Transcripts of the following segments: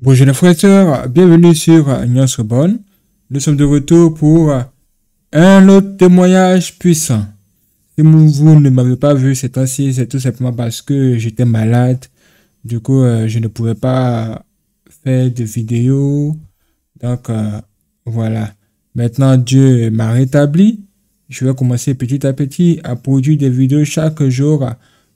Bonjour les frères et sœurs, bienvenue sur Nyon Bonne. Nous sommes de retour pour un autre témoignage puissant. Si vous ne m'avez pas vu cette fois c'est tout simplement parce que j'étais malade. Du coup, euh, je ne pouvais pas faire de vidéo. Donc, euh, voilà. Maintenant, Dieu m'a rétabli. Je vais commencer petit à petit à produire des vidéos chaque jour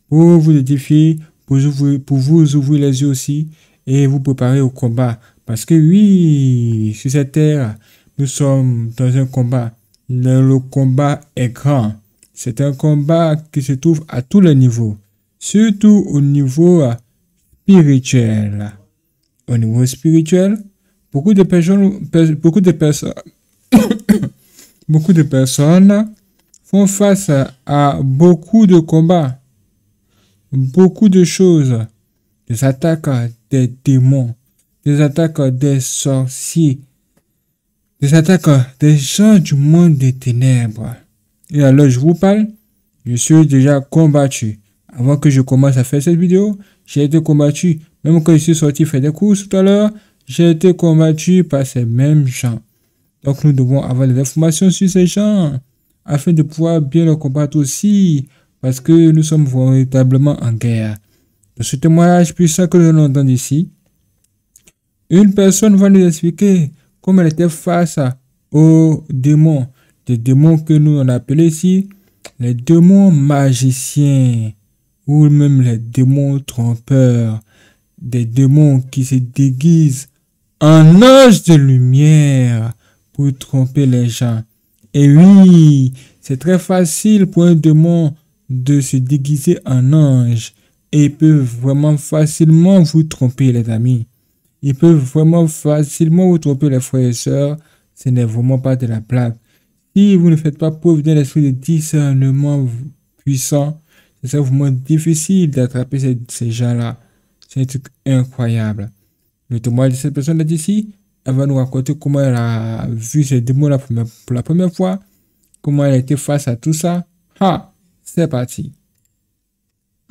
pour vous édifier, pour vous, pour vous ouvrir les yeux aussi et vous préparez au combat. Parce que oui, sur cette terre, nous sommes dans un combat. Le, le combat est grand. C'est un combat qui se trouve à tous les niveaux, surtout au niveau euh, spirituel. Au niveau spirituel, beaucoup de personnes, beaucoup de personnes, beaucoup de personnes font face à beaucoup de combats, beaucoup de choses, des attaques, des démons, des attaques des sorciers, des attaques des gens du monde des ténèbres. Et alors je vous parle, je suis déjà combattu. Avant que je commence à faire cette vidéo, j'ai été combattu. Même quand je suis sorti faire des courses tout à l'heure, j'ai été combattu par ces mêmes gens. Donc nous devons avoir des informations sur ces gens afin de pouvoir bien le combattre aussi parce que nous sommes véritablement en guerre ce témoignage puissant que nous entendons ici, une personne va nous expliquer comment elle était face aux démons, des démons que nous on appelait ici les démons magiciens ou même les démons trompeurs, des démons qui se déguisent en anges de lumière pour tromper les gens. Et oui, c'est très facile pour un démon de se déguiser en ange. Et peuvent vraiment facilement vous tromper, les amis. Ils peuvent vraiment facilement vous tromper, les frères et sœurs. Ce n'est vraiment pas de la blague. Si vous ne faites pas preuve d'un esprit de discernement puissant, c'est vraiment difficile d'attraper ces, gens-là. C'est un truc incroyable. Le témoignage de cette personne-là d'ici, elle va nous raconter comment elle a vu ces démons pour, la première fois, comment elle a été face à tout ça. Ha! C'est parti.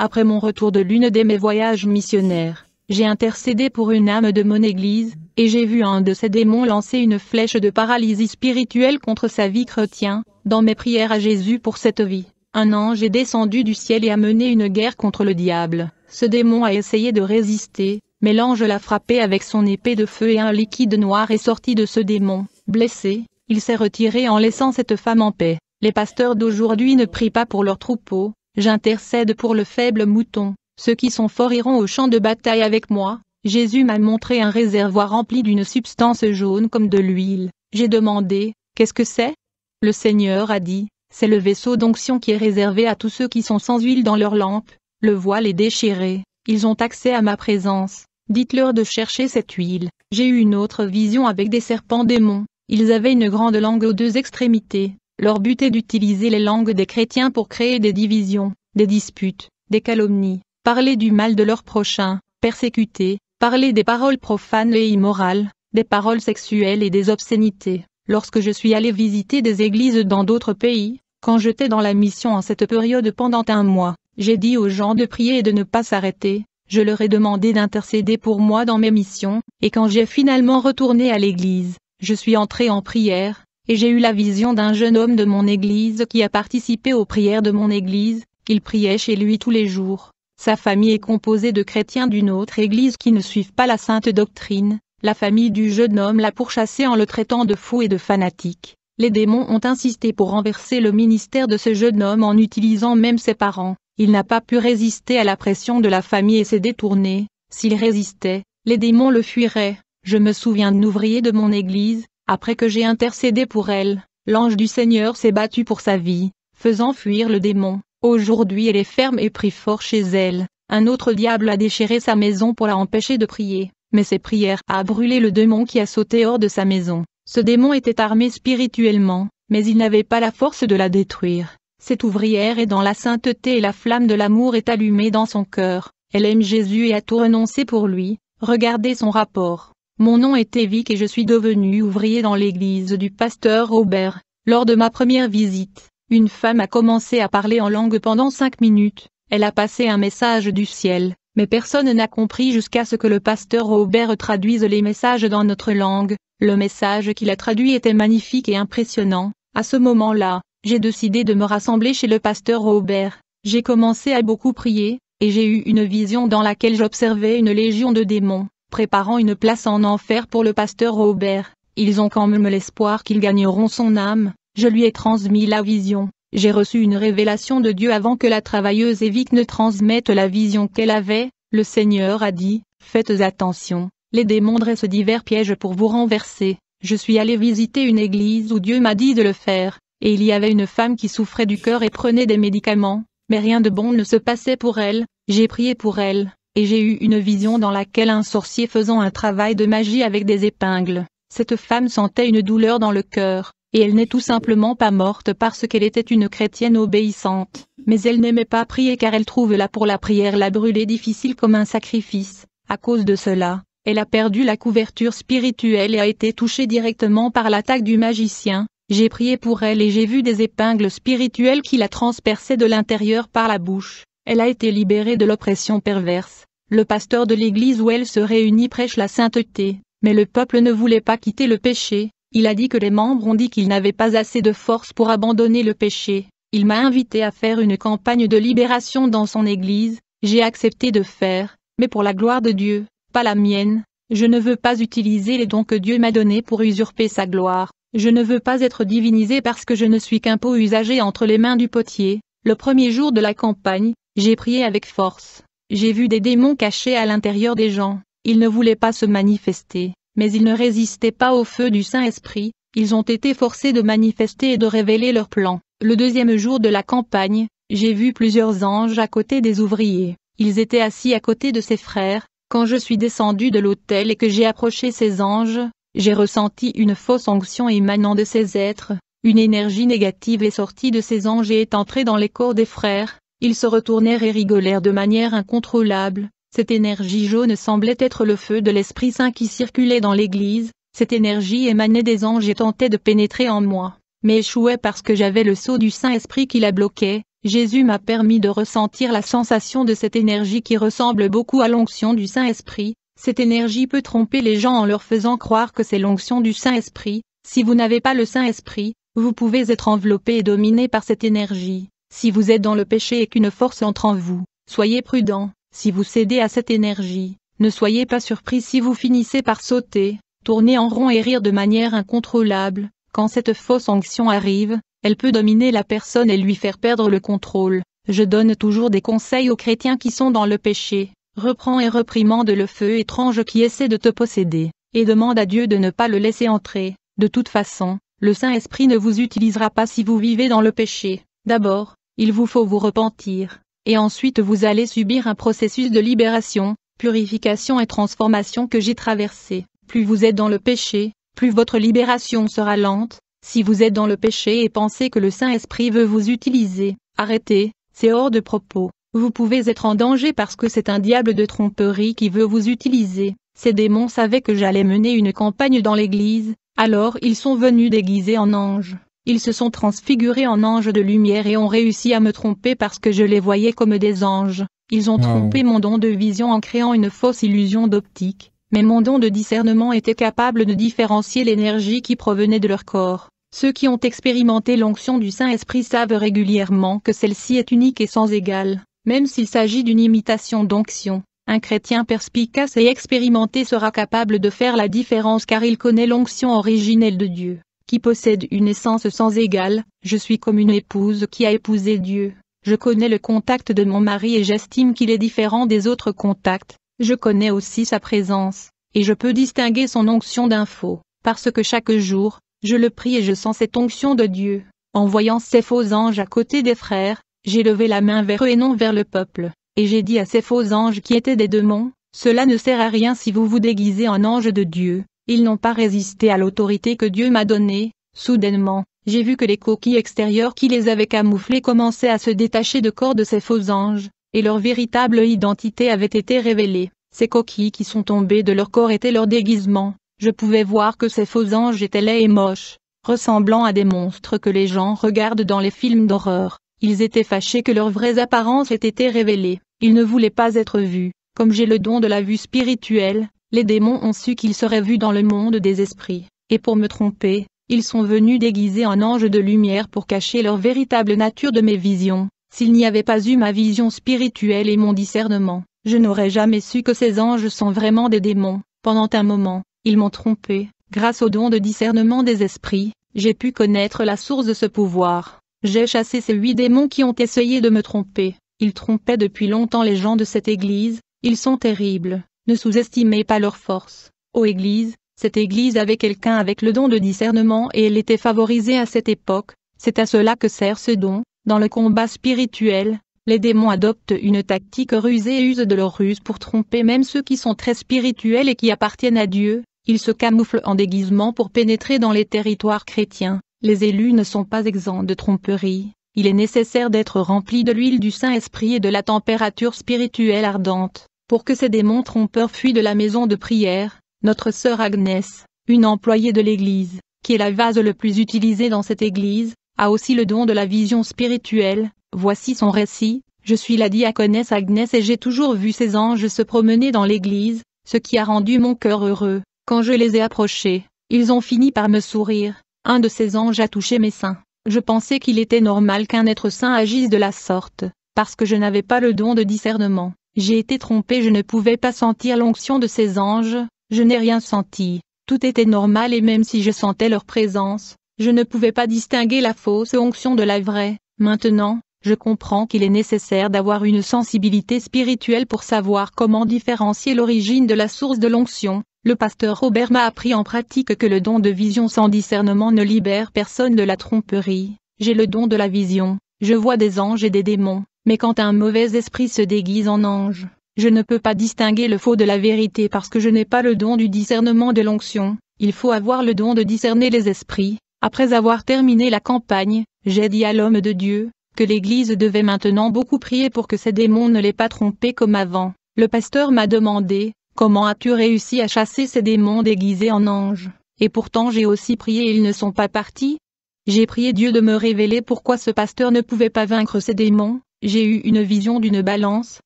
Après mon retour de l'une de mes voyages missionnaires, j'ai intercédé pour une âme de mon église, et j'ai vu un de ces démons lancer une flèche de paralysie spirituelle contre sa vie chrétienne, dans mes prières à Jésus pour cette vie. Un ange est descendu du ciel et a mené une guerre contre le diable. Ce démon a essayé de résister, mais l'ange l'a frappé avec son épée de feu et un liquide noir est sorti de ce démon. Blessé, il s'est retiré en laissant cette femme en paix. Les pasteurs d'aujourd'hui ne prient pas pour leurs troupeaux, J'intercède pour le faible mouton, ceux qui sont forts iront au champ de bataille avec moi. Jésus m'a montré un réservoir rempli d'une substance jaune comme de l'huile. J'ai demandé, qu'est-ce que c'est Le Seigneur a dit, c'est le vaisseau d'onction qui est réservé à tous ceux qui sont sans huile dans leur lampe. Le voile est déchiré, ils ont accès à ma présence. Dites-leur de chercher cette huile. J'ai eu une autre vision avec des serpents démons. Ils avaient une grande langue aux deux extrémités. Leur but est d'utiliser les langues des chrétiens pour créer des divisions, des disputes, des calomnies, parler du mal de leurs prochain, persécuter, parler des paroles profanes et immorales, des paroles sexuelles et des obscénités. Lorsque je suis allé visiter des églises dans d'autres pays, quand j'étais dans la mission en cette période pendant un mois, j'ai dit aux gens de prier et de ne pas s'arrêter, je leur ai demandé d'intercéder pour moi dans mes missions, et quand j'ai finalement retourné à l'église, je suis entré en prière, et j'ai eu la vision d'un jeune homme de mon église qui a participé aux prières de mon église, qu'il priait chez lui tous les jours. Sa famille est composée de chrétiens d'une autre église qui ne suivent pas la sainte doctrine, la famille du jeune homme l'a pourchassé en le traitant de fou et de fanatique. Les démons ont insisté pour renverser le ministère de ce jeune homme en utilisant même ses parents. Il n'a pas pu résister à la pression de la famille et s'est détourné. S'il résistait, les démons le fuiraient. Je me souviens d'un ouvrier de mon église, après que j'ai intercédé pour elle, l'ange du Seigneur s'est battu pour sa vie, faisant fuir le démon. Aujourd'hui elle est ferme et prie fort chez elle. Un autre diable a déchiré sa maison pour la empêcher de prier, mais ses prières a brûlé le démon qui a sauté hors de sa maison. Ce démon était armé spirituellement, mais il n'avait pas la force de la détruire. Cette ouvrière est dans la sainteté et la flamme de l'amour est allumée dans son cœur. Elle aime Jésus et a tout renoncé pour lui. Regardez son rapport. Mon nom est Evic et je suis devenu ouvrier dans l'église du pasteur Robert. Lors de ma première visite, une femme a commencé à parler en langue pendant cinq minutes. Elle a passé un message du ciel, mais personne n'a compris jusqu'à ce que le pasteur Robert traduise les messages dans notre langue. Le message qu'il a traduit était magnifique et impressionnant. À ce moment-là, j'ai décidé de me rassembler chez le pasteur Robert. J'ai commencé à beaucoup prier, et j'ai eu une vision dans laquelle j'observais une légion de démons préparant une place en enfer pour le pasteur Robert. Ils ont quand même l'espoir qu'ils gagneront son âme. Je lui ai transmis la vision. J'ai reçu une révélation de Dieu avant que la travailleuse Evic ne transmette la vision qu'elle avait. Le Seigneur a dit, faites attention, les démons dressent divers pièges pour vous renverser. Je suis allé visiter une église où Dieu m'a dit de le faire, et il y avait une femme qui souffrait du cœur et prenait des médicaments, mais rien de bon ne se passait pour elle. J'ai prié pour elle, et j'ai eu une vision dans laquelle un sorcier faisant un travail de magie avec des épingles. Cette femme sentait une douleur dans le cœur, et elle n'est tout simplement pas morte parce qu'elle était une chrétienne obéissante, mais elle n'aimait pas prier car elle trouve là pour la prière la brûler difficile comme un sacrifice. À cause de cela, elle a perdu la couverture spirituelle et a été touchée directement par l'attaque du magicien. J'ai prié pour elle et j'ai vu des épingles spirituelles qui la transperçaient de l'intérieur par la bouche. Elle a été libérée de l'oppression perverse. Le pasteur de l'église où elle se réunit prêche la sainteté, mais le peuple ne voulait pas quitter le péché. Il a dit que les membres ont dit qu'ils n'avaient pas assez de force pour abandonner le péché. Il m'a invité à faire une campagne de libération dans son église. J'ai accepté de faire, mais pour la gloire de Dieu, pas la mienne. Je ne veux pas utiliser les dons que Dieu m'a donnés pour usurper sa gloire. Je ne veux pas être divinisé parce que je ne suis qu'un pot usagé entre les mains du potier. Le premier jour de la campagne, j'ai prié avec force. J'ai vu des démons cachés à l'intérieur des gens. Ils ne voulaient pas se manifester, mais ils ne résistaient pas au feu du Saint-Esprit. Ils ont été forcés de manifester et de révéler leur plan. Le deuxième jour de la campagne, j'ai vu plusieurs anges à côté des ouvriers. Ils étaient assis à côté de ses frères. Quand je suis descendu de l'autel et que j'ai approché ces anges, j'ai ressenti une fausse onction émanant de ces êtres. Une énergie négative est sortie de ces anges et est entrée dans les corps des frères. Ils se retournèrent et rigolèrent de manière incontrôlable, cette énergie jaune semblait être le feu de l'Esprit Saint qui circulait dans l'Église, cette énergie émanait des anges et tentait de pénétrer en moi, mais échouait parce que j'avais le sceau du Saint-Esprit qui la bloquait, Jésus m'a permis de ressentir la sensation de cette énergie qui ressemble beaucoup à l'onction du Saint-Esprit, cette énergie peut tromper les gens en leur faisant croire que c'est l'onction du Saint-Esprit, si vous n'avez pas le Saint-Esprit, vous pouvez être enveloppé et dominé par cette énergie. Si vous êtes dans le péché et qu'une force entre en vous, soyez prudent, si vous cédez à cette énergie, ne soyez pas surpris si vous finissez par sauter, tourner en rond et rire de manière incontrôlable, quand cette fausse sanction arrive, elle peut dominer la personne et lui faire perdre le contrôle. Je donne toujours des conseils aux chrétiens qui sont dans le péché, reprends et reprimande le feu étrange qui essaie de te posséder, et demande à Dieu de ne pas le laisser entrer. De toute façon, le Saint-Esprit ne vous utilisera pas si vous vivez dans le péché. D'abord, il vous faut vous repentir, et ensuite vous allez subir un processus de libération, purification et transformation que j'ai traversé. Plus vous êtes dans le péché, plus votre libération sera lente, si vous êtes dans le péché et pensez que le Saint-Esprit veut vous utiliser, arrêtez, c'est hors de propos. Vous pouvez être en danger parce que c'est un diable de tromperie qui veut vous utiliser. Ces démons savaient que j'allais mener une campagne dans l'Église, alors ils sont venus déguisés en anges. Ils se sont transfigurés en anges de lumière et ont réussi à me tromper parce que je les voyais comme des anges. Ils ont trompé mon don de vision en créant une fausse illusion d'optique, mais mon don de discernement était capable de différencier l'énergie qui provenait de leur corps. Ceux qui ont expérimenté l'onction du Saint-Esprit savent régulièrement que celle-ci est unique et sans égale, même s'il s'agit d'une imitation d'onction. Un chrétien perspicace et expérimenté sera capable de faire la différence car il connaît l'onction originelle de Dieu qui possède une essence sans égale, je suis comme une épouse qui a épousé Dieu. Je connais le contact de mon mari et j'estime qu'il est différent des autres contacts, je connais aussi sa présence, et je peux distinguer son onction d'un faux, parce que chaque jour, je le prie et je sens cette onction de Dieu. En voyant ces faux anges à côté des frères, j'ai levé la main vers eux et non vers le peuple, et j'ai dit à ces faux anges qui étaient des démons, Cela ne sert à rien si vous vous déguisez en ange de Dieu, ils n'ont pas résisté à l'autorité que Dieu m'a donnée. Soudainement, j'ai vu que les coquilles extérieures qui les avaient camouflées commençaient à se détacher de corps de ces faux anges, et leur véritable identité avait été révélée. Ces coquilles qui sont tombées de leur corps étaient leur déguisement. Je pouvais voir que ces faux anges étaient laids et moches, ressemblant à des monstres que les gens regardent dans les films d'horreur. Ils étaient fâchés que leur vraie apparence ait été révélée. Ils ne voulaient pas être vus. Comme j'ai le don de la vue spirituelle, les démons ont su qu'ils seraient vus dans le monde des esprits, et pour me tromper, ils sont venus déguisés en anges de lumière pour cacher leur véritable nature de mes visions. S'il n'y avait pas eu ma vision spirituelle et mon discernement, je n'aurais jamais su que ces anges sont vraiment des démons. Pendant un moment, ils m'ont trompé. Grâce au don de discernement des esprits, j'ai pu connaître la source de ce pouvoir. J'ai chassé ces huit démons qui ont essayé de me tromper. Ils trompaient depuis longtemps les gens de cette église, ils sont terribles. Ne sous-estimez pas leur force. Ô Église, cette Église avait quelqu'un avec le don de discernement et elle était favorisée à cette époque, c'est à cela que sert ce don, dans le combat spirituel, les démons adoptent une tactique rusée et usent de leur ruse pour tromper même ceux qui sont très spirituels et qui appartiennent à Dieu, ils se camouflent en déguisement pour pénétrer dans les territoires chrétiens, les élus ne sont pas exempts de tromperie, il est nécessaire d'être rempli de l'huile du Saint-Esprit et de la température spirituelle ardente pour que ces démons trompeurs fuient de la maison de prière, notre sœur Agnès, une employée de l'église, qui est la vase le plus utilisée dans cette église, a aussi le don de la vision spirituelle, voici son récit, je suis la diaconesse Agnès et j'ai toujours vu ces anges se promener dans l'église, ce qui a rendu mon cœur heureux, quand je les ai approchés, ils ont fini par me sourire, un de ces anges a touché mes seins, je pensais qu'il était normal qu'un être saint agisse de la sorte, parce que je n'avais pas le don de discernement, j'ai été trompé, je ne pouvais pas sentir l'onction de ces anges, je n'ai rien senti, tout était normal et même si je sentais leur présence, je ne pouvais pas distinguer la fausse onction de la vraie. Maintenant, je comprends qu'il est nécessaire d'avoir une sensibilité spirituelle pour savoir comment différencier l'origine de la source de l'onction. Le pasteur Robert m'a appris en pratique que le don de vision sans discernement ne libère personne de la tromperie. J'ai le don de la vision, je vois des anges et des démons, mais quand un mauvais esprit se déguise en ange, je ne peux pas distinguer le faux de la vérité parce que je n'ai pas le don du discernement de l'onction, il faut avoir le don de discerner les esprits. Après avoir terminé la campagne, j'ai dit à l'homme de Dieu, que l'Église devait maintenant beaucoup prier pour que ces démons ne l'aient pas trompé comme avant. Le pasteur m'a demandé, comment as-tu réussi à chasser ces démons déguisés en anges Et pourtant j'ai aussi prié et ils ne sont pas partis. J'ai prié Dieu de me révéler pourquoi ce pasteur ne pouvait pas vaincre ces démons, j'ai eu une vision d'une balance,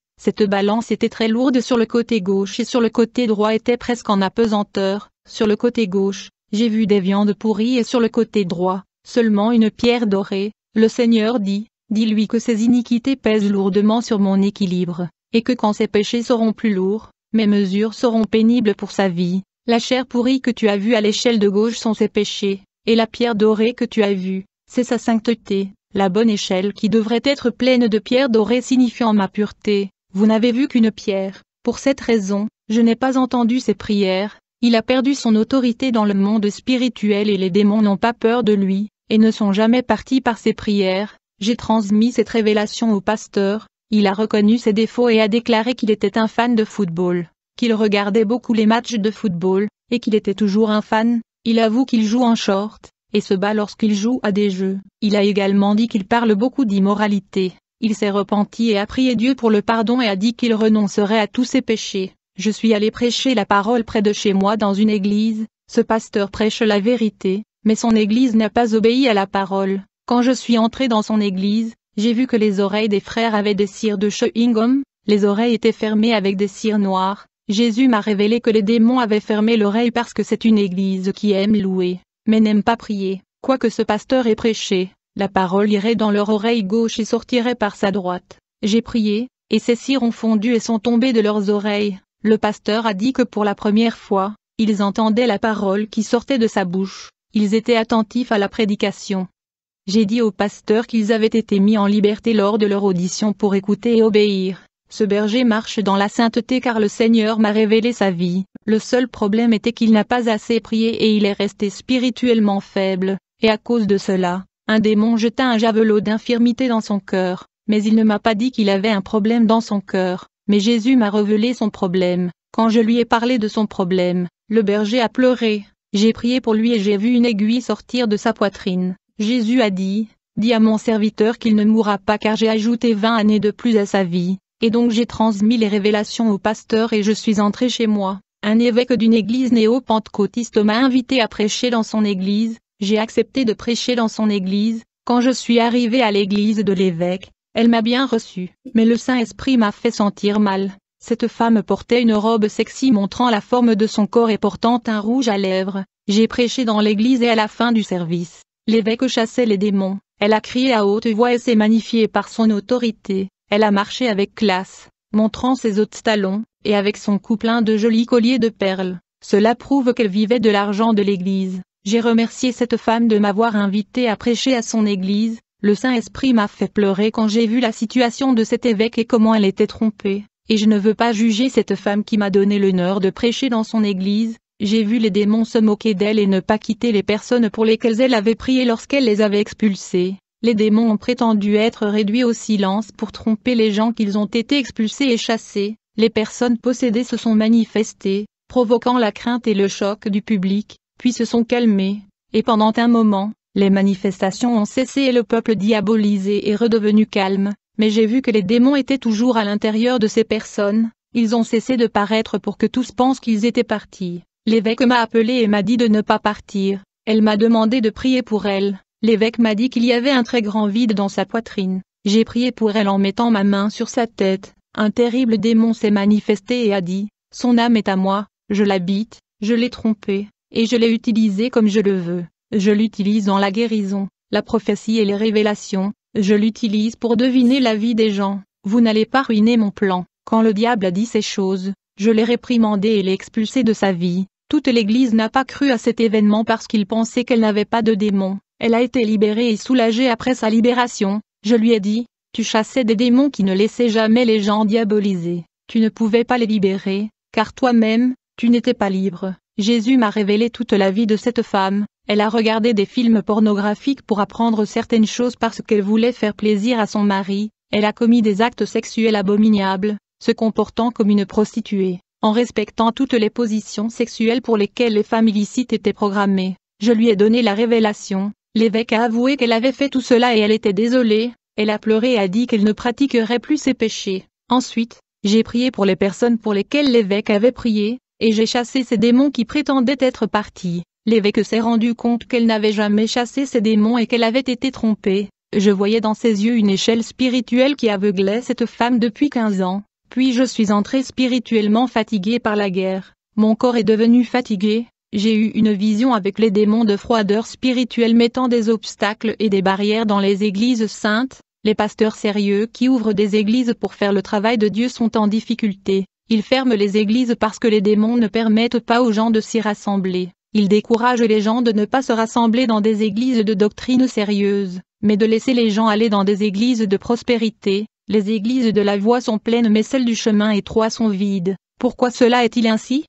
cette balance était très lourde sur le côté gauche et sur le côté droit était presque en apesanteur, sur le côté gauche, j'ai vu des viandes pourries et sur le côté droit, seulement une pierre dorée, le Seigneur dit, dis-lui que ses iniquités pèsent lourdement sur mon équilibre, et que quand ses péchés seront plus lourds, mes mesures seront pénibles pour sa vie, la chair pourrie que tu as vue à l'échelle de gauche sont ses péchés, et la pierre dorée que tu as vue, c'est sa sainteté la bonne échelle qui devrait être pleine de pierres dorées signifiant ma pureté, vous n'avez vu qu'une pierre, pour cette raison, je n'ai pas entendu ses prières, il a perdu son autorité dans le monde spirituel et les démons n'ont pas peur de lui, et ne sont jamais partis par ses prières, j'ai transmis cette révélation au pasteur, il a reconnu ses défauts et a déclaré qu'il était un fan de football, qu'il regardait beaucoup les matchs de football, et qu'il était toujours un fan, il avoue qu'il joue en short, et se bat lorsqu'il joue à des jeux. Il a également dit qu'il parle beaucoup d'immoralité. Il s'est repenti et a prié Dieu pour le pardon et a dit qu'il renoncerait à tous ses péchés. Je suis allé prêcher la parole près de chez moi dans une église, ce pasteur prêche la vérité, mais son église n'a pas obéi à la parole. Quand je suis entré dans son église, j'ai vu que les oreilles des frères avaient des cires de chewing-gum, les oreilles étaient fermées avec des cires noires. Jésus m'a révélé que les démons avaient fermé l'oreille parce que c'est une église qui aime louer mais n'aiment pas prier. Quoique ce pasteur ait prêché, la parole irait dans leur oreille gauche et sortirait par sa droite. J'ai prié, et ces cires ont fondu et sont tombées de leurs oreilles. Le pasteur a dit que pour la première fois, ils entendaient la parole qui sortait de sa bouche, ils étaient attentifs à la prédication. J'ai dit au pasteur qu'ils avaient été mis en liberté lors de leur audition pour écouter et obéir. Ce berger marche dans la sainteté car le Seigneur m'a révélé sa vie. Le seul problème était qu'il n'a pas assez prié et il est resté spirituellement faible, et à cause de cela, un démon jeta un javelot d'infirmité dans son cœur, mais il ne m'a pas dit qu'il avait un problème dans son cœur, mais Jésus m'a révélé son problème. Quand je lui ai parlé de son problème, le berger a pleuré, j'ai prié pour lui et j'ai vu une aiguille sortir de sa poitrine. Jésus a dit, Dis à mon serviteur qu'il ne mourra pas car j'ai ajouté vingt années de plus à sa vie. Et donc j'ai transmis les révélations au pasteur et je suis entré chez moi. Un évêque d'une église néo-pentecôtiste m'a invité à prêcher dans son église, j'ai accepté de prêcher dans son église, quand je suis arrivé à l'église de l'évêque, elle m'a bien reçu, mais le Saint-Esprit m'a fait sentir mal. Cette femme portait une robe sexy montrant la forme de son corps et portant un rouge à lèvres. J'ai prêché dans l'église et à la fin du service, l'évêque chassait les démons. Elle a crié à haute voix et s'est magnifiée par son autorité. Elle a marché avec classe, montrant ses hôtes talons, et avec son cou plein de jolis colliers de perles. Cela prouve qu'elle vivait de l'argent de l'église. J'ai remercié cette femme de m'avoir invité à prêcher à son église. Le Saint-Esprit m'a fait pleurer quand j'ai vu la situation de cet évêque et comment elle était trompée. Et je ne veux pas juger cette femme qui m'a donné l'honneur de prêcher dans son église. J'ai vu les démons se moquer d'elle et ne pas quitter les personnes pour lesquelles elle avait prié lorsqu'elle les avait expulsées les démons ont prétendu être réduits au silence pour tromper les gens qu'ils ont été expulsés et chassés, les personnes possédées se sont manifestées, provoquant la crainte et le choc du public, puis se sont calmées, et pendant un moment, les manifestations ont cessé et le peuple diabolisé est redevenu calme, mais j'ai vu que les démons étaient toujours à l'intérieur de ces personnes, ils ont cessé de paraître pour que tous pensent qu'ils étaient partis. L'évêque m'a appelé et m'a dit de ne pas partir, elle m'a demandé de prier pour elle, L'évêque m'a dit qu'il y avait un très grand vide dans sa poitrine. J'ai prié pour elle en mettant ma main sur sa tête. Un terrible démon s'est manifesté et a dit, Son âme est à moi, je l'habite, je l'ai trompée, et je l'ai utilisée comme je le veux. Je l'utilise dans la guérison, la prophétie et les révélations, je l'utilise pour deviner la vie des gens. Vous n'allez pas ruiner mon plan. Quand le diable a dit ces choses, je l'ai réprimandé et l'ai expulsé de sa vie. Toute l'Église n'a pas cru à cet événement parce qu'il pensait qu'elle n'avait pas de démon. Elle a été libérée et soulagée après sa libération, je lui ai dit, tu chassais des démons qui ne laissaient jamais les gens diabolisés, tu ne pouvais pas les libérer, car toi-même, tu n'étais pas libre. Jésus m'a révélé toute la vie de cette femme, elle a regardé des films pornographiques pour apprendre certaines choses parce qu'elle voulait faire plaisir à son mari, elle a commis des actes sexuels abominables, se comportant comme une prostituée, en respectant toutes les positions sexuelles pour lesquelles les femmes illicites étaient programmées. Je lui ai donné la révélation, L'évêque a avoué qu'elle avait fait tout cela et elle était désolée, elle a pleuré et a dit qu'elle ne pratiquerait plus ses péchés. Ensuite, j'ai prié pour les personnes pour lesquelles l'évêque avait prié, et j'ai chassé ces démons qui prétendaient être partis. L'évêque s'est rendu compte qu'elle n'avait jamais chassé ces démons et qu'elle avait été trompée. Je voyais dans ses yeux une échelle spirituelle qui aveuglait cette femme depuis 15 ans. Puis je suis entré spirituellement fatigué par la guerre. Mon corps est devenu fatigué, j'ai eu une vision avec les démons de froideur spirituelle mettant des obstacles et des barrières dans les églises saintes, les pasteurs sérieux qui ouvrent des églises pour faire le travail de Dieu sont en difficulté, ils ferment les églises parce que les démons ne permettent pas aux gens de s'y rassembler, ils découragent les gens de ne pas se rassembler dans des églises de doctrine sérieuse, mais de laisser les gens aller dans des églises de prospérité, les églises de la voie sont pleines mais celles du chemin étroit sont vides, pourquoi cela est-il ainsi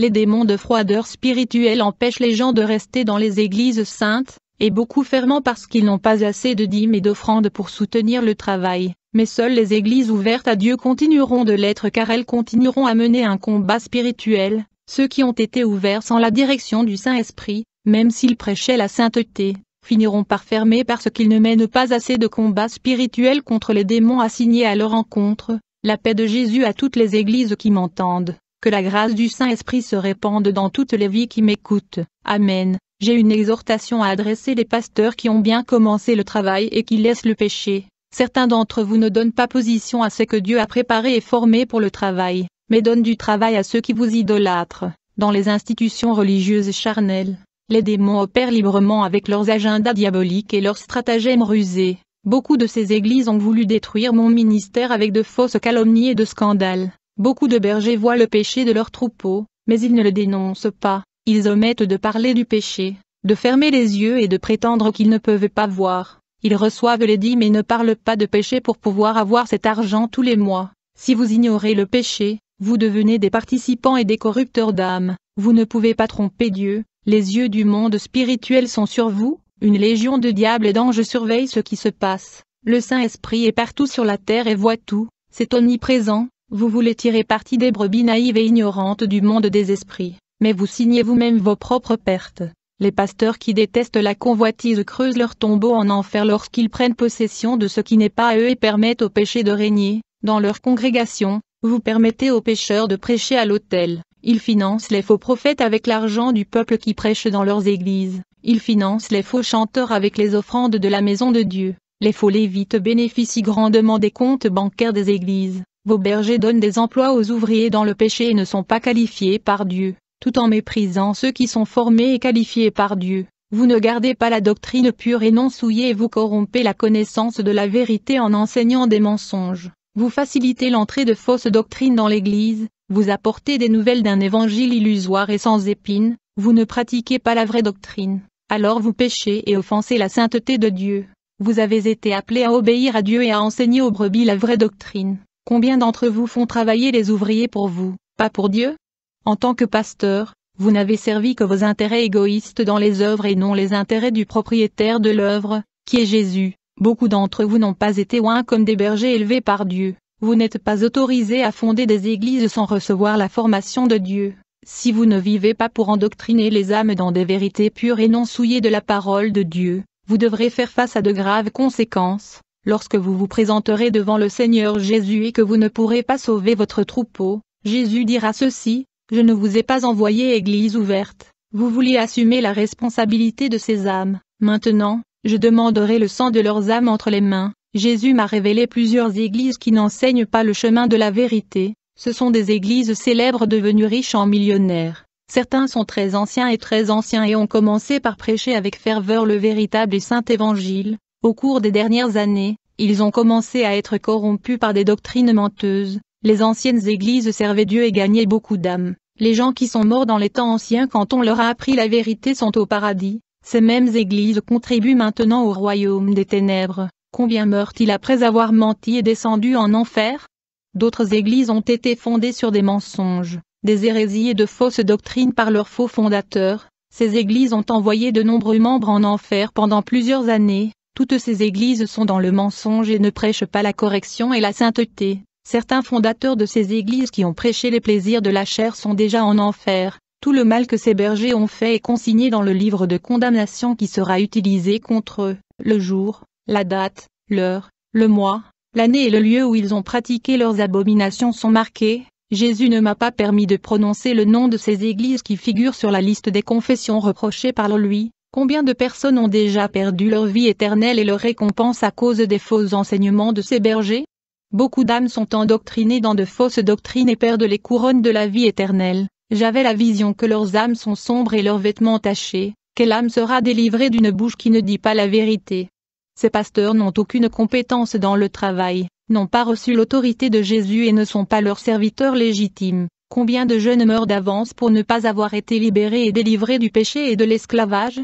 les démons de froideur spirituelle empêchent les gens de rester dans les églises saintes, et beaucoup ferment parce qu'ils n'ont pas assez de dîmes et d'offrandes pour soutenir le travail. Mais seules les églises ouvertes à Dieu continueront de l'être car elles continueront à mener un combat spirituel, ceux qui ont été ouverts sans la direction du Saint-Esprit, même s'ils prêchaient la sainteté, finiront par fermer parce qu'ils ne mènent pas assez de combats spirituels contre les démons assignés à leur encontre. La paix de Jésus à toutes les églises qui m'entendent que la grâce du Saint-Esprit se répande dans toutes les vies qui m'écoutent. Amen. J'ai une exhortation à adresser les pasteurs qui ont bien commencé le travail et qui laissent le péché. Certains d'entre vous ne donnent pas position à ce que Dieu a préparé et formé pour le travail, mais donnent du travail à ceux qui vous idolâtrent, dans les institutions religieuses charnelles. Les démons opèrent librement avec leurs agendas diaboliques et leurs stratagèmes rusés. Beaucoup de ces églises ont voulu détruire mon ministère avec de fausses calomnies et de scandales. Beaucoup de bergers voient le péché de leurs troupeaux, mais ils ne le dénoncent pas, ils omettent de parler du péché, de fermer les yeux et de prétendre qu'ils ne peuvent pas voir. Ils reçoivent les dîmes et ne parlent pas de péché pour pouvoir avoir cet argent tous les mois. Si vous ignorez le péché, vous devenez des participants et des corrupteurs d'âme, vous ne pouvez pas tromper Dieu, les yeux du monde spirituel sont sur vous, une légion de diables et d'anges surveille ce qui se passe, le Saint-Esprit est partout sur la terre et voit tout, c'est omniprésent, vous voulez tirer parti des brebis naïves et ignorantes du monde des esprits, mais vous signez vous-même vos propres pertes. Les pasteurs qui détestent la convoitise creusent leur tombeau en enfer lorsqu'ils prennent possession de ce qui n'est pas à eux et permettent aux péché de régner. Dans leur congrégation, vous permettez aux pécheurs de prêcher à l'autel. Ils financent les faux prophètes avec l'argent du peuple qui prêche dans leurs églises. Ils financent les faux chanteurs avec les offrandes de la maison de Dieu. Les faux lévites bénéficient grandement des comptes bancaires des églises. Vos bergers donnent des emplois aux ouvriers dans le péché et ne sont pas qualifiés par Dieu, tout en méprisant ceux qui sont formés et qualifiés par Dieu. Vous ne gardez pas la doctrine pure et non souillée et vous corrompez la connaissance de la vérité en enseignant des mensonges. Vous facilitez l'entrée de fausses doctrines dans l'Église, vous apportez des nouvelles d'un évangile illusoire et sans épines, vous ne pratiquez pas la vraie doctrine. Alors vous péchez et offensez la sainteté de Dieu. Vous avez été appelés à obéir à Dieu et à enseigner aux brebis la vraie doctrine. Combien d'entre vous font travailler les ouvriers pour vous, pas pour Dieu En tant que pasteur, vous n'avez servi que vos intérêts égoïstes dans les œuvres et non les intérêts du propriétaire de l'œuvre, qui est Jésus. Beaucoup d'entre vous n'ont pas été ouins comme des bergers élevés par Dieu. Vous n'êtes pas autorisés à fonder des églises sans recevoir la formation de Dieu. Si vous ne vivez pas pour endoctriner les âmes dans des vérités pures et non souillées de la parole de Dieu, vous devrez faire face à de graves conséquences. Lorsque vous vous présenterez devant le Seigneur Jésus et que vous ne pourrez pas sauver votre troupeau, Jésus dira ceci, Je ne vous ai pas envoyé église ouverte, vous vouliez assumer la responsabilité de ces âmes, maintenant, je demanderai le sang de leurs âmes entre les mains. Jésus m'a révélé plusieurs églises qui n'enseignent pas le chemin de la vérité, ce sont des églises célèbres devenues riches en millionnaires. Certains sont très anciens et très anciens et ont commencé par prêcher avec ferveur le véritable et saint évangile, au cours des dernières années, ils ont commencé à être corrompus par des doctrines menteuses, les anciennes églises servaient Dieu et gagnaient beaucoup d'âmes, les gens qui sont morts dans les temps anciens quand on leur a appris la vérité sont au paradis, ces mêmes églises contribuent maintenant au royaume des ténèbres, combien meurent-ils après avoir menti et descendu en enfer D'autres églises ont été fondées sur des mensonges, des hérésies et de fausses doctrines par leurs faux fondateurs, ces églises ont envoyé de nombreux membres en enfer pendant plusieurs années, toutes ces églises sont dans le mensonge et ne prêchent pas la correction et la sainteté. Certains fondateurs de ces églises qui ont prêché les plaisirs de la chair sont déjà en enfer. Tout le mal que ces bergers ont fait est consigné dans le livre de condamnation qui sera utilisé contre eux. Le jour, la date, l'heure, le mois, l'année et le lieu où ils ont pratiqué leurs abominations sont marqués. Jésus ne m'a pas permis de prononcer le nom de ces églises qui figurent sur la liste des confessions reprochées par lui. Combien de personnes ont déjà perdu leur vie éternelle et leur récompense à cause des faux enseignements de ces bergers Beaucoup d'âmes sont endoctrinées dans de fausses doctrines et perdent les couronnes de la vie éternelle. J'avais la vision que leurs âmes sont sombres et leurs vêtements tachés, quelle âme sera délivrée d'une bouche qui ne dit pas la vérité Ces pasteurs n'ont aucune compétence dans le travail, n'ont pas reçu l'autorité de Jésus et ne sont pas leurs serviteurs légitimes. Combien de jeunes meurent d'avance pour ne pas avoir été libérés et délivrés du péché et de l'esclavage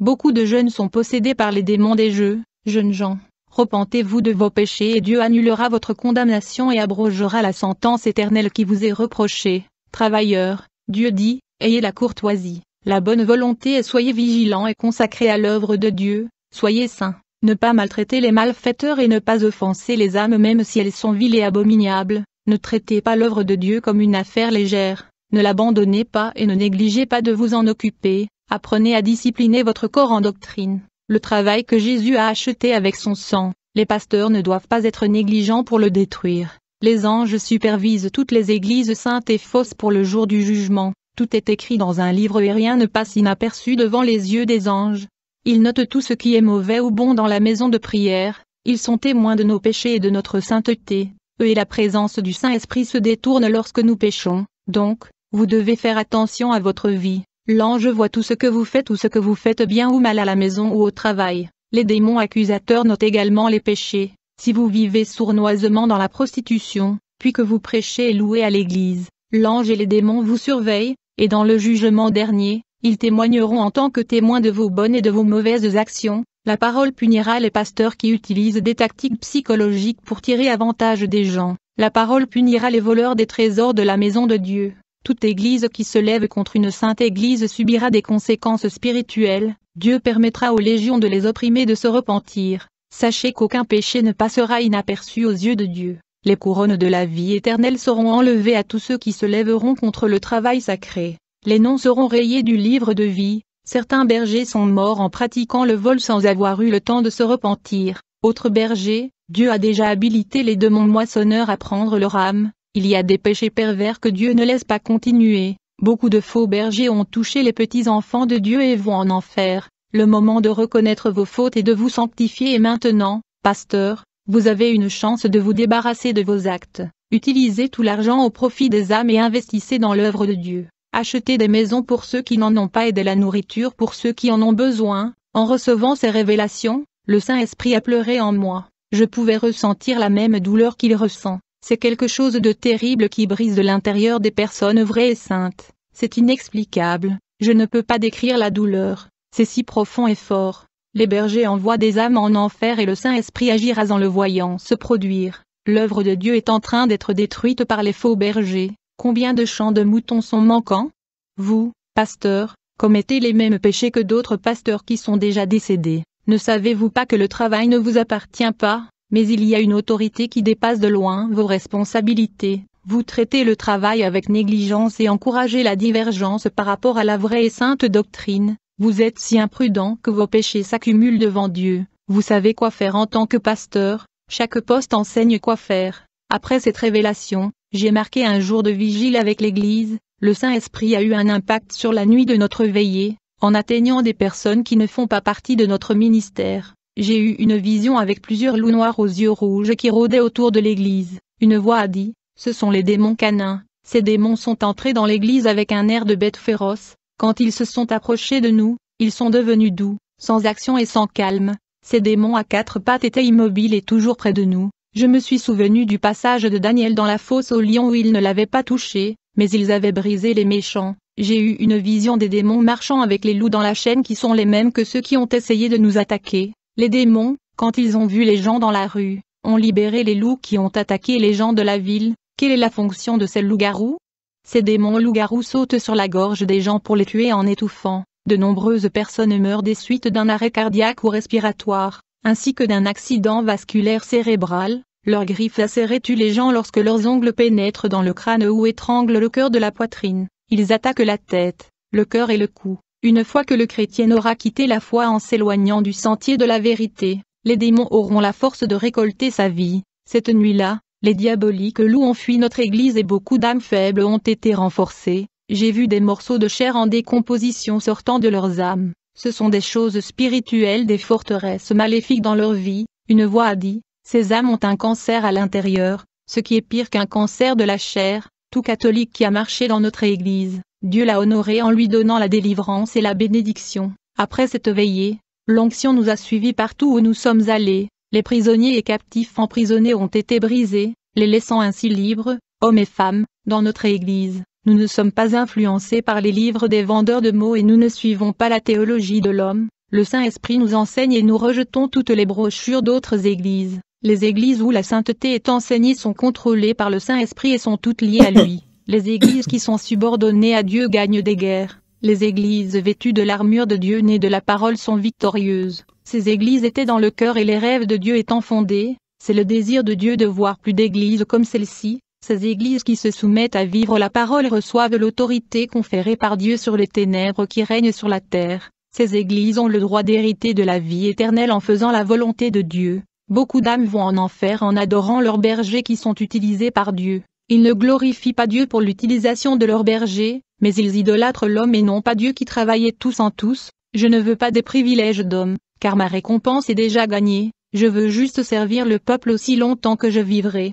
Beaucoup de jeunes sont possédés par les démons des jeux, jeunes gens. Repentez-vous de vos péchés et Dieu annulera votre condamnation et abrogera la sentence éternelle qui vous est reprochée. Travailleurs, Dieu dit, ayez la courtoisie, la bonne volonté et soyez vigilants et consacrés à l'œuvre de Dieu, soyez saints, ne pas maltraiter les malfaiteurs et ne pas offenser les âmes même si elles sont viles et abominables, ne traitez pas l'œuvre de Dieu comme une affaire légère, ne l'abandonnez pas et ne négligez pas de vous en occuper, Apprenez à discipliner votre corps en doctrine, le travail que Jésus a acheté avec son sang. Les pasteurs ne doivent pas être négligents pour le détruire. Les anges supervisent toutes les églises saintes et fausses pour le jour du jugement. Tout est écrit dans un livre et rien ne passe inaperçu devant les yeux des anges. Ils notent tout ce qui est mauvais ou bon dans la maison de prière. Ils sont témoins de nos péchés et de notre sainteté. Eux et la présence du Saint-Esprit se détournent lorsque nous péchons. Donc, vous devez faire attention à votre vie. L'ange voit tout ce que vous faites ou ce que vous faites bien ou mal à la maison ou au travail. Les démons accusateurs notent également les péchés. Si vous vivez sournoisement dans la prostitution, puis que vous prêchez et louez à l'église, l'ange et les démons vous surveillent, et dans le jugement dernier, ils témoigneront en tant que témoins de vos bonnes et de vos mauvaises actions, la parole punira les pasteurs qui utilisent des tactiques psychologiques pour tirer avantage des gens, la parole punira les voleurs des trésors de la maison de Dieu, toute église qui se lève contre une sainte église subira des conséquences spirituelles, Dieu permettra aux légions de les opprimer de se repentir. Sachez qu'aucun péché ne passera inaperçu aux yeux de Dieu. Les couronnes de la vie éternelle seront enlevées à tous ceux qui se lèveront contre le travail sacré. Les noms seront rayés du livre de vie. Certains bergers sont morts en pratiquant le vol sans avoir eu le temps de se repentir. Autres bergers, Dieu a déjà habilité les démons moissonneurs à prendre leur âme, il y a des péchés pervers que Dieu ne laisse pas continuer. Beaucoup de faux bergers ont touché les petits-enfants de Dieu et vont en enfer. Le moment de reconnaître vos fautes et de vous sanctifier est maintenant, pasteur, vous avez une chance de vous débarrasser de vos actes. Utilisez tout l'argent au profit des âmes et investissez dans l'œuvre de Dieu. Achetez des maisons pour ceux qui n'en ont pas et de la nourriture pour ceux qui en ont besoin. En recevant ces révélations, le Saint-Esprit a pleuré en moi. Je pouvais ressentir la même douleur qu'il ressent. C'est quelque chose de terrible qui brise de l'intérieur des personnes vraies et saintes. C'est inexplicable, je ne peux pas décrire la douleur, c'est si profond et fort. Les bergers envoient des âmes en enfer et le Saint-Esprit agira en le voyant se produire. L'œuvre de Dieu est en train d'être détruite par les faux bergers. Combien de champs de moutons sont manquants Vous, pasteurs, commettez les mêmes péchés que d'autres pasteurs qui sont déjà décédés. Ne savez-vous pas que le travail ne vous appartient pas mais il y a une autorité qui dépasse de loin vos responsabilités. Vous traitez le travail avec négligence et encouragez la divergence par rapport à la vraie et sainte doctrine. Vous êtes si imprudent que vos péchés s'accumulent devant Dieu. Vous savez quoi faire en tant que pasteur. Chaque poste enseigne quoi faire. Après cette révélation, j'ai marqué un jour de vigile avec l'Église. Le Saint-Esprit a eu un impact sur la nuit de notre veillée, en atteignant des personnes qui ne font pas partie de notre ministère. J'ai eu une vision avec plusieurs loups noirs aux yeux rouges qui rôdaient autour de l'église. Une voix a dit, ce sont les démons canins. Ces démons sont entrés dans l'église avec un air de bête féroce. Quand ils se sont approchés de nous, ils sont devenus doux, sans action et sans calme. Ces démons à quatre pattes étaient immobiles et toujours près de nous. Je me suis souvenu du passage de Daniel dans la fosse au lion où ils ne l'avaient pas touché, mais ils avaient brisé les méchants. J'ai eu une vision des démons marchant avec les loups dans la chaîne qui sont les mêmes que ceux qui ont essayé de nous attaquer. Les démons, quand ils ont vu les gens dans la rue, ont libéré les loups qui ont attaqué les gens de la ville, quelle est la fonction de ces loups-garous Ces démons loups-garous sautent sur la gorge des gens pour les tuer en étouffant. De nombreuses personnes meurent des suites d'un arrêt cardiaque ou respiratoire, ainsi que d'un accident vasculaire cérébral. Leurs griffes acérées tuent les gens lorsque leurs ongles pénètrent dans le crâne ou étranglent le cœur de la poitrine. Ils attaquent la tête, le cœur et le cou. Une fois que le chrétien aura quitté la foi en s'éloignant du sentier de la vérité, les démons auront la force de récolter sa vie. Cette nuit-là, les diaboliques loups ont fui notre église et beaucoup d'âmes faibles ont été renforcées. J'ai vu des morceaux de chair en décomposition sortant de leurs âmes. Ce sont des choses spirituelles, des forteresses maléfiques dans leur vie. Une voix a dit, ces âmes ont un cancer à l'intérieur, ce qui est pire qu'un cancer de la chair, tout catholique qui a marché dans notre Église, Dieu l'a honoré en lui donnant la délivrance et la bénédiction. Après cette veillée, l'onction nous a suivis partout où nous sommes allés, les prisonniers et captifs emprisonnés ont été brisés, les laissant ainsi libres, hommes et femmes, dans notre Église. Nous ne sommes pas influencés par les livres des vendeurs de mots et nous ne suivons pas la théologie de l'homme. Le Saint-Esprit nous enseigne et nous rejetons toutes les brochures d'autres églises. Les églises où la sainteté est enseignée sont contrôlées par le Saint-Esprit et sont toutes liées à lui. Les églises qui sont subordonnées à Dieu gagnent des guerres. Les églises vêtues de l'armure de Dieu née de la parole sont victorieuses. Ces églises étaient dans le cœur et les rêves de Dieu étant fondés, c'est le désir de Dieu de voir plus d'églises comme celle-ci. Ces églises qui se soumettent à vivre la parole reçoivent l'autorité conférée par Dieu sur les ténèbres qui règnent sur la terre. Ces églises ont le droit d'hériter de la vie éternelle en faisant la volonté de Dieu. Beaucoup d'âmes vont en enfer en adorant leurs bergers qui sont utilisés par Dieu. Ils ne glorifient pas Dieu pour l'utilisation de leurs bergers, mais ils idolâtrent l'homme et non pas Dieu qui travaillait tous en tous, je ne veux pas des privilèges d'homme, car ma récompense est déjà gagnée, je veux juste servir le peuple aussi longtemps que je vivrai.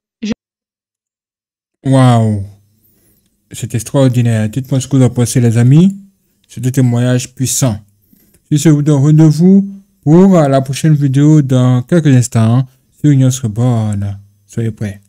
Waouh C'est extraordinaire. Dites-moi ce que vous en pensez les amis. C'est un témoignage puissant. Je se vous donne rendez-vous pour la prochaine vidéo dans quelques instants sur autre bonne Soyez prêts.